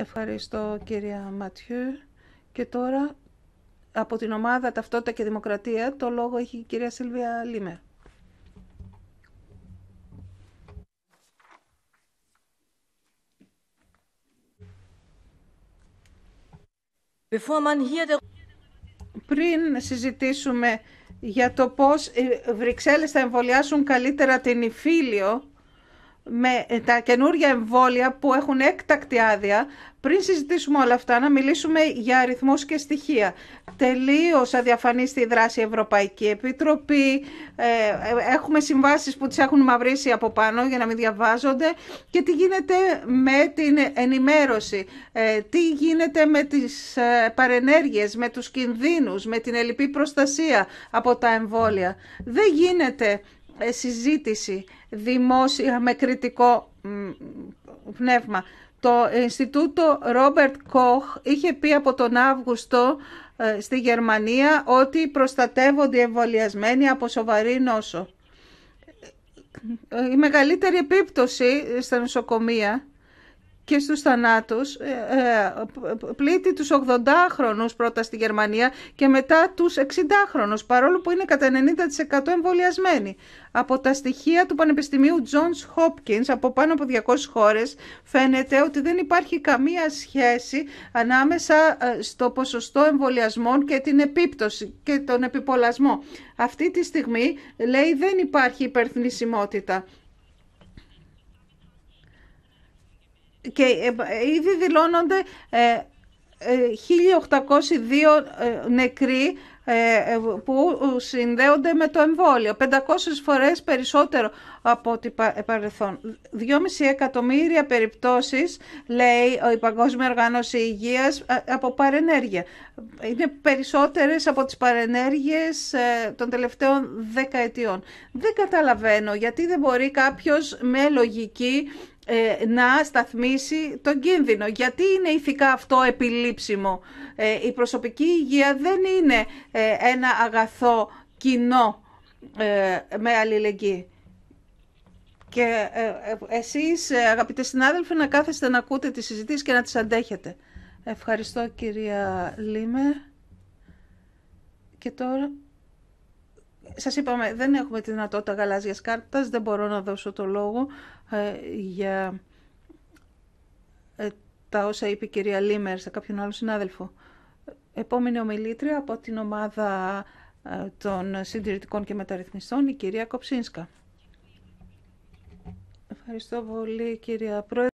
Ευχαριστώ κυρία Ματιού. Και τώρα από την ομάδα Ταυτότητα και Δημοκρατία το λόγο έχει η κυρία Σίλβια Λίμερ. Πριν συζητήσουμε για το πώς οι ε, Βρυξέλλες θα εμβολιάσουν καλύτερα την Ιφίλιο, με ε, τα καινούργια εμβόλια που έχουν έκτακτη άδεια, πριν συζητήσουμε όλα αυτά, να μιλήσουμε για αριθμούς και στοιχεία. Τελείως αδιαφανίστη η δράση Ευρωπαϊκή Επιτροπή. Ε, ε, έχουμε συμβάσεις που τις έχουν μαυρίσει από πάνω για να μην διαβάζονται. Και τι γίνεται με την ενημέρωση. τι γίνεται με τις παρενέργειες, με τους κινδύνους, με την ελληπή προστασία από τα εμβόλια. Δεν γίνεται ε, συζήτηση δημόσια με κριτικό πνεύμα. Το Ινστιτούτο Ρόμπερτ Κοχ είχε πει από τον Αύγουστο ε, στη Γερμανία ότι προστατεύονται οι εμβολιασμένοι από σοβαρή νόσο. Ε, η μεγαλύτερη επίπτωση στα νοσοκομεία και στους θανάτους ε, ε, πλήττει τους 80χρονους πρώτα στη Γερμανία και μετά τους 60χρονους παρόλο που είναι κατά 90% εμβολιασμένοι. Από τα στοιχεία του Πανεπιστημίου Johns Hopkins από πάνω από 200 χώρες φαίνεται ότι δεν υπάρχει καμία σχέση ανάμεσα ε, στο ποσοστό εμβολιασμών και την επίπτωση και τον επιπολασμό. Αυτή τη στιγμή λέει δεν υπάρχει υπερθνησιμότητα. και ε, ε, ήδη δηλώνονται 1.802 ε, νεκροί ε, ε, που συνδέονται με το εμβόλιο. 500 φορές περισσότερο από ό,τι παρελθόν. 2,5 εκατομμύρια περιπτώσεις, λέει η Παγκόσμια Οργάνωση Υγείας, ε, από παρενέργεια. Είναι περισσότερες από τις παρενέργειες των τελευταίων δεκαετιών. Δεν καταλαβαίνω γιατί δεν μπορεί κάποιος με λογική να σταθμίσει τον κίνδυνο. Γιατί είναι ηθικά αυτό επιλήψιμο. Η προσωπική υγεία δεν είναι ε, ένα αγαθό κοινό ε, με αλληλεγγύη. Και ε, εσείς αγαπητοί συνάδελφοι να κάθεστε να ακούτε τις συζητήσεις και να τις αντέχετε. Ευχαριστώ κυρία Λίμερ. Και τώρα σας είπαμε δεν έχουμε τη δυνατότητα γαλάζιας κάρτας, δεν μπορώ να δώσω το λόγο για τα όσα είπε η κυρία Λίμερ σε κάποιον άλλο συνάδελφο. Επόμενη ομιλήτρια από την ομάδα ε, των συντηρητικών και μεταρρυθμιστών, η κυρία Κοψίνσκα. Ευχαριστώ πολύ κυρία Πρόεδρε.